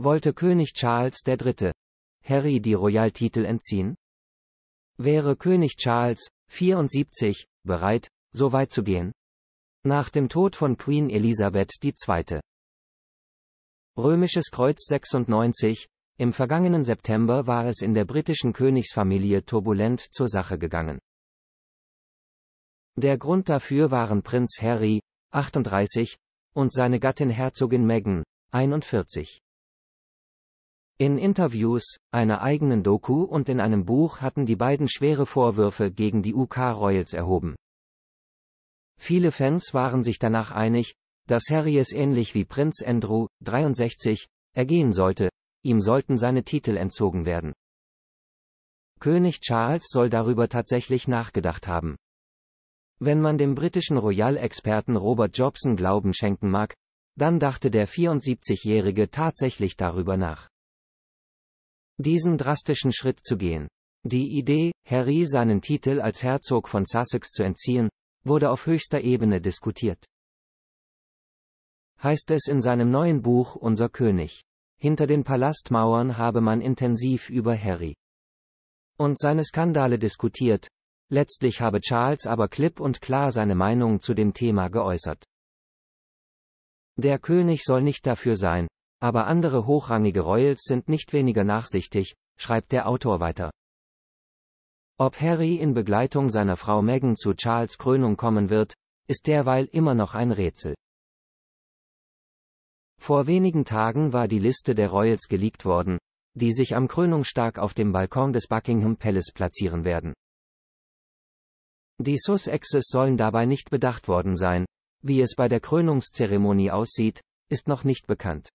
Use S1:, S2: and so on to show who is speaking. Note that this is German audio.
S1: Wollte König Charles III. Harry die Royaltitel entziehen? Wäre König Charles, 74, bereit, so weit zu gehen? Nach dem Tod von Queen Elisabeth II. Römisches Kreuz 96, im vergangenen September war es in der britischen Königsfamilie turbulent zur Sache gegangen. Der Grund dafür waren Prinz Harry, 38, und seine Gattin Herzogin Meghan, 41. In Interviews, einer eigenen Doku und in einem Buch hatten die beiden schwere Vorwürfe gegen die UK Royals erhoben. Viele Fans waren sich danach einig, dass Harry es ähnlich wie Prinz Andrew, 63, ergehen sollte, ihm sollten seine Titel entzogen werden. König Charles soll darüber tatsächlich nachgedacht haben. Wenn man dem britischen Royal-Experten Robert Jobson Glauben schenken mag, dann dachte der 74-Jährige tatsächlich darüber nach diesen drastischen Schritt zu gehen. Die Idee, Harry seinen Titel als Herzog von Sussex zu entziehen, wurde auf höchster Ebene diskutiert. Heißt es in seinem neuen Buch Unser König. Hinter den Palastmauern habe man intensiv über Harry und seine Skandale diskutiert, letztlich habe Charles aber klipp und klar seine Meinung zu dem Thema geäußert. Der König soll nicht dafür sein, aber andere hochrangige Royals sind nicht weniger nachsichtig, schreibt der Autor weiter. Ob Harry in Begleitung seiner Frau Meghan zu Charles Krönung kommen wird, ist derweil immer noch ein Rätsel. Vor wenigen Tagen war die Liste der Royals geleakt worden, die sich am Krönungstag auf dem Balkon des Buckingham Palace platzieren werden. Die Sussexes sollen dabei nicht bedacht worden sein, wie es bei der Krönungszeremonie aussieht, ist noch nicht bekannt.